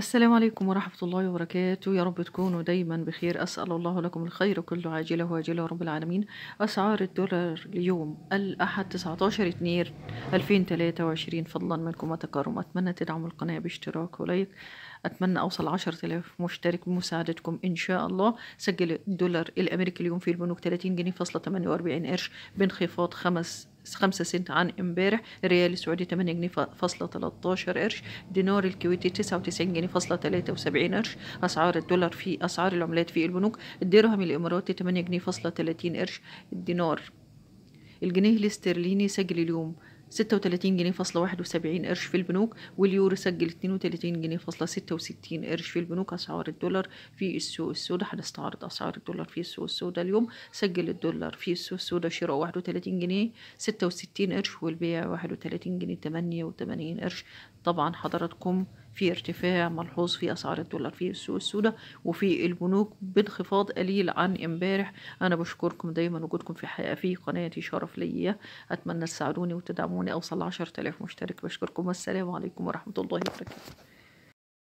السلام عليكم ورحمة الله وبركاته يا رب تكونوا دايما بخير أسأل الله لكم الخير كله عاجله وآجله رب العالمين أسعار الدولار اليوم الأحد 19 اتنير 2023 فضلا منكم وتكرم أتمنى تدعموا القناة باشتراك ولايك أتمنى أوصل 10000 مشترك بمساعدتكم إن شاء الله سجل الدولار الأمريكي اليوم في البنوك 30 جنيه فاصلة 48 قرش بانخفاض 5 خمسة سنت عن امبارح الريال السعودي 8 جنيه فاصلة 13 قرش دينار الكويتي 99 جنيه فاصلة 73 قرش اسعار الدولار في اسعار العملات في البنوك الدرهم الاماراتي 8 جنيه فاصلة 30 قرش الدينار الجنيه الاسترليني سجل اليوم 36 جنيه فاصلة 71 قرش في البنوك واليورو سجل 32 جنيه فاصلة 66 قرش في البنوك أسعار الدولار في السوق السوداء هنستعرض أسعار الدولار في السوق السوداء اليوم سجل الدولار في السوق السوداء شراء 31 جنيه 66 قرش والبيع 31 جنيه 88 قرش طبعا حضراتكم في ارتفاع ملحوظ في اسعار الدولار في السوق السوداء وفي البنوك بانخفاض قليل عن امبارح انا بشكركم دايما وجودكم في حقيقة في قناتي شرف ليا اتمنى تساعدوني وتدعموني اوصل ل 10000 مشترك بشكركم والسلام عليكم ورحمه الله وبركاته